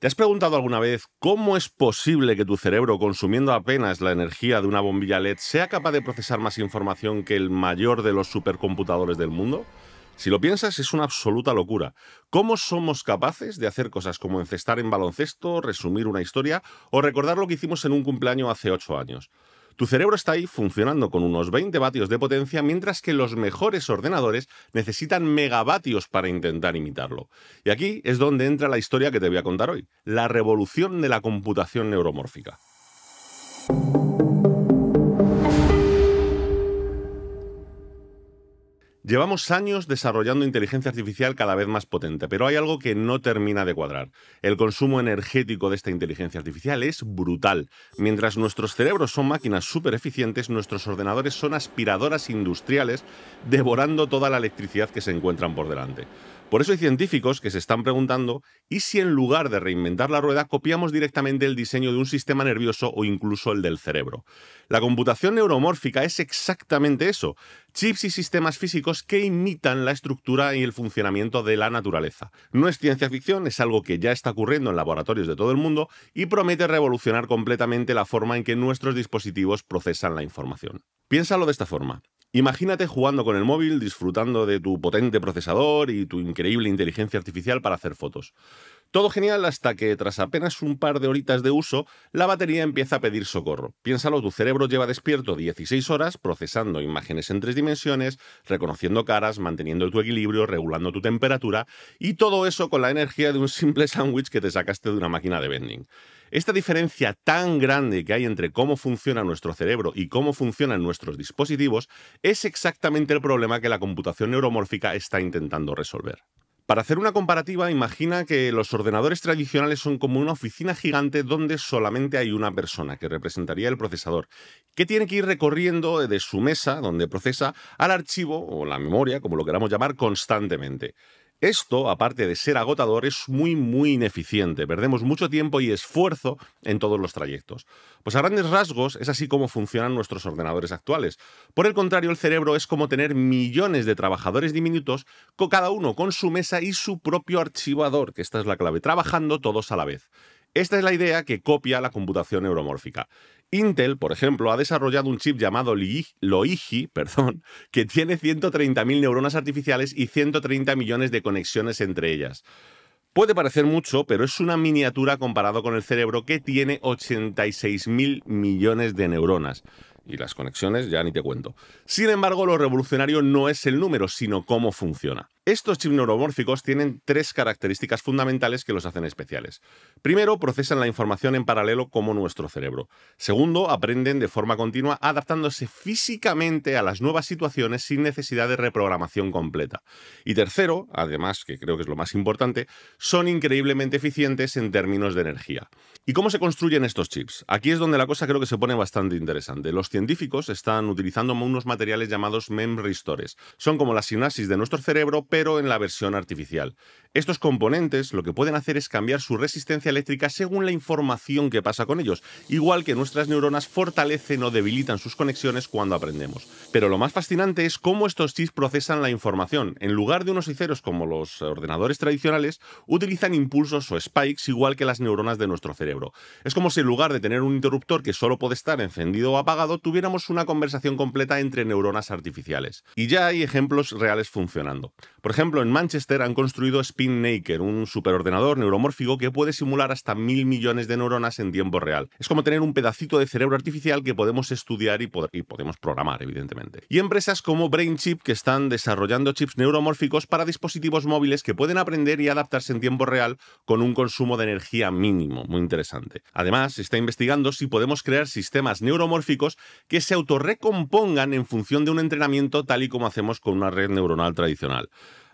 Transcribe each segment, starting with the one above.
¿Te has preguntado alguna vez cómo es posible que tu cerebro, consumiendo apenas la energía de una bombilla LED, sea capaz de procesar más información que el mayor de los supercomputadores del mundo? Si lo piensas, es una absoluta locura. ¿Cómo somos capaces de hacer cosas como encestar en baloncesto, resumir una historia o recordar lo que hicimos en un cumpleaños hace ocho años? Tu cerebro está ahí funcionando con unos 20 vatios de potencia, mientras que los mejores ordenadores necesitan megavatios para intentar imitarlo. Y aquí es donde entra la historia que te voy a contar hoy, la revolución de la computación neuromórfica. Llevamos años desarrollando inteligencia artificial cada vez más potente, pero hay algo que no termina de cuadrar. El consumo energético de esta inteligencia artificial es brutal. Mientras nuestros cerebros son máquinas súper eficientes, nuestros ordenadores son aspiradoras industriales devorando toda la electricidad que se encuentran por delante. Por eso hay científicos que se están preguntando, ¿y si en lugar de reinventar la rueda copiamos directamente el diseño de un sistema nervioso o incluso el del cerebro? La computación neuromórfica es exactamente eso, chips y sistemas físicos que imitan la estructura y el funcionamiento de la naturaleza. No es ciencia ficción, es algo que ya está ocurriendo en laboratorios de todo el mundo y promete revolucionar completamente la forma en que nuestros dispositivos procesan la información. Piénsalo de esta forma. Imagínate jugando con el móvil, disfrutando de tu potente procesador y tu increíble inteligencia artificial para hacer fotos. Todo genial hasta que, tras apenas un par de horitas de uso, la batería empieza a pedir socorro. Piénsalo, tu cerebro lleva despierto 16 horas procesando imágenes en tres dimensiones, reconociendo caras, manteniendo tu equilibrio, regulando tu temperatura y todo eso con la energía de un simple sándwich que te sacaste de una máquina de vending. Esta diferencia tan grande que hay entre cómo funciona nuestro cerebro y cómo funcionan nuestros dispositivos es exactamente el problema que la computación neuromórfica está intentando resolver. Para hacer una comparativa, imagina que los ordenadores tradicionales son como una oficina gigante donde solamente hay una persona que representaría el procesador, que tiene que ir recorriendo de su mesa, donde procesa, al archivo o la memoria, como lo queramos llamar, constantemente. Esto, aparte de ser agotador, es muy, muy ineficiente. Perdemos mucho tiempo y esfuerzo en todos los trayectos. Pues a grandes rasgos es así como funcionan nuestros ordenadores actuales. Por el contrario, el cerebro es como tener millones de trabajadores diminutos, cada uno con su mesa y su propio archivador, que esta es la clave, trabajando todos a la vez. Esta es la idea que copia la computación neuromórfica. Intel, por ejemplo, ha desarrollado un chip llamado Loigi, perdón, que tiene 130.000 neuronas artificiales y 130 millones de conexiones entre ellas. Puede parecer mucho, pero es una miniatura comparado con el cerebro que tiene 86.000 millones de neuronas. Y las conexiones ya ni te cuento. Sin embargo, lo revolucionario no es el número, sino cómo funciona. Estos chips neuromórficos tienen tres características fundamentales que los hacen especiales. Primero, procesan la información en paralelo como nuestro cerebro. Segundo, aprenden de forma continua adaptándose físicamente a las nuevas situaciones sin necesidad de reprogramación completa. Y tercero, además, que creo que es lo más importante, son increíblemente eficientes en términos de energía. ¿Y cómo se construyen estos chips? Aquí es donde la cosa creo que se pone bastante interesante. Los científicos están utilizando unos materiales llamados memristores. Son como la sinapsis de nuestro cerebro, pero pero en la versión artificial. Estos componentes lo que pueden hacer es cambiar su resistencia eléctrica según la información que pasa con ellos, igual que nuestras neuronas fortalecen o debilitan sus conexiones cuando aprendemos. Pero lo más fascinante es cómo estos chips procesan la información. En lugar de unos y ceros como los ordenadores tradicionales, utilizan impulsos o spikes igual que las neuronas de nuestro cerebro. Es como si en lugar de tener un interruptor que solo puede estar encendido o apagado, tuviéramos una conversación completa entre neuronas artificiales. Y ya hay ejemplos reales funcionando. Por ejemplo, en Manchester han construido spin Naker, un superordenador neuromórfico que puede simular hasta mil millones de neuronas en tiempo real. Es como tener un pedacito de cerebro artificial que podemos estudiar y, y podemos programar, evidentemente. Y empresas como BrainChip que están desarrollando chips neuromórficos para dispositivos móviles que pueden aprender y adaptarse en tiempo real con un consumo de energía mínimo. Muy interesante. Además, se está investigando si podemos crear sistemas neuromórficos que se autorrecompongan en función de un entrenamiento tal y como hacemos con una red neuronal tradicional.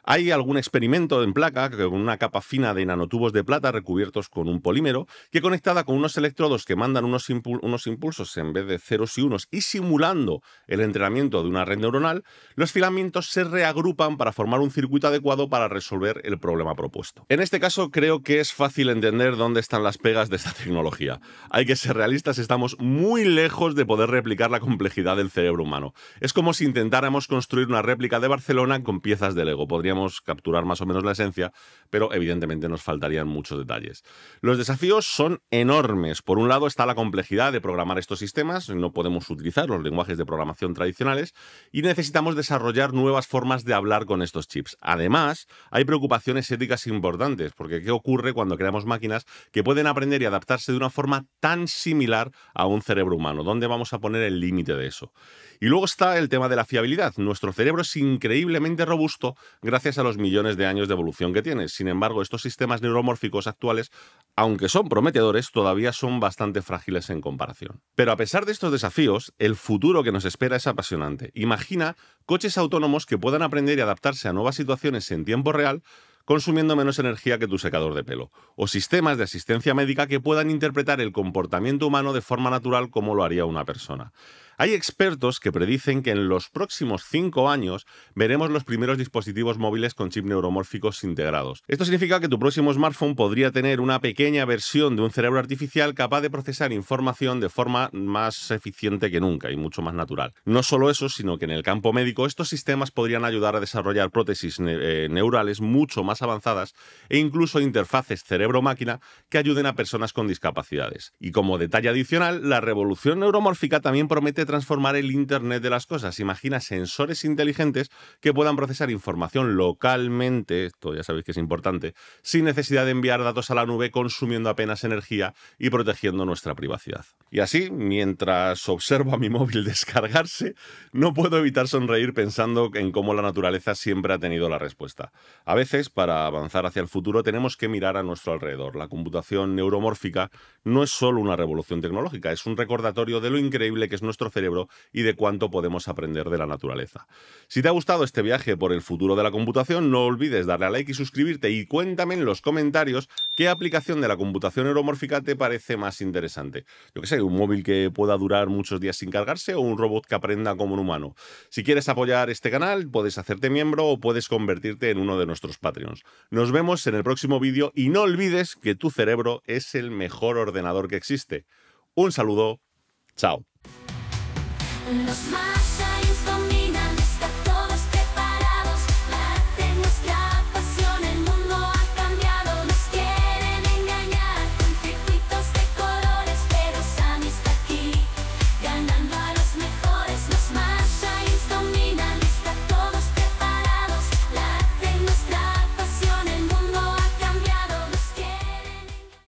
Hay algún experimento en placa con una capa fina de nanotubos de plata recubiertos con un polímero que conectada con unos electrodos que mandan unos, unos impulsos en vez de ceros y unos y simulando el entrenamiento de una red neuronal, los filamentos se reagrupan para formar un circuito adecuado para resolver el problema propuesto. En este caso creo que es fácil entender dónde están las pegas de esta tecnología. Hay que ser realistas, estamos muy lejos de poder replicar la complejidad del cerebro humano. Es como si intentáramos construir una réplica de Barcelona con piezas de Lego. Podríamos capturar más o menos la esencia, pero evidentemente nos faltarían muchos detalles. Los desafíos son enormes. Por un lado está la complejidad de programar estos sistemas, no podemos utilizar los lenguajes de programación tradicionales y necesitamos desarrollar nuevas formas de hablar con estos chips. Además, hay preocupaciones éticas importantes, porque ¿qué ocurre cuando creamos máquinas que pueden aprender y adaptarse de una forma tan similar a un cerebro humano? ¿Dónde vamos a poner el límite de eso? Y luego está el tema de la fiabilidad. Nuestro cerebro es increíblemente robusto gracias gracias a los millones de años de evolución que tiene. Sin embargo, estos sistemas neuromórficos actuales, aunque son prometedores, todavía son bastante frágiles en comparación. Pero a pesar de estos desafíos, el futuro que nos espera es apasionante. Imagina coches autónomos que puedan aprender y adaptarse a nuevas situaciones en tiempo real consumiendo menos energía que tu secador de pelo, o sistemas de asistencia médica que puedan interpretar el comportamiento humano de forma natural como lo haría una persona. Hay expertos que predicen que en los próximos cinco años veremos los primeros dispositivos móviles con chip neuromórficos integrados. Esto significa que tu próximo smartphone podría tener una pequeña versión de un cerebro artificial capaz de procesar información de forma más eficiente que nunca y mucho más natural. No solo eso, sino que en el campo médico estos sistemas podrían ayudar a desarrollar prótesis eh, neurales mucho más avanzadas e incluso interfaces cerebro-máquina que ayuden a personas con discapacidades. Y como detalle adicional, la revolución neuromórfica también promete transformar el Internet de las cosas. Imagina sensores inteligentes que puedan procesar información localmente, esto ya sabéis que es importante, sin necesidad de enviar datos a la nube consumiendo apenas energía y protegiendo nuestra privacidad. Y así, mientras observo a mi móvil descargarse, no puedo evitar sonreír pensando en cómo la naturaleza siempre ha tenido la respuesta. A veces, para avanzar hacia el futuro, tenemos que mirar a nuestro alrededor. La computación neuromórfica no es solo una revolución tecnológica, es un recordatorio de lo increíble que es nuestro cerebro y de cuánto podemos aprender de la naturaleza. Si te ha gustado este viaje por el futuro de la computación, no olvides darle a like y suscribirte y cuéntame en los comentarios qué aplicación de la computación neuromórfica te parece más interesante. Yo que sé, un móvil que pueda durar muchos días sin cargarse o un robot que aprenda como un humano. Si quieres apoyar este canal, puedes hacerte miembro o puedes convertirte en uno de nuestros Patreons. Nos vemos en el próximo vídeo y no olvides que tu cerebro es el mejor ordenador que existe. Un saludo, chao. Los my science for me.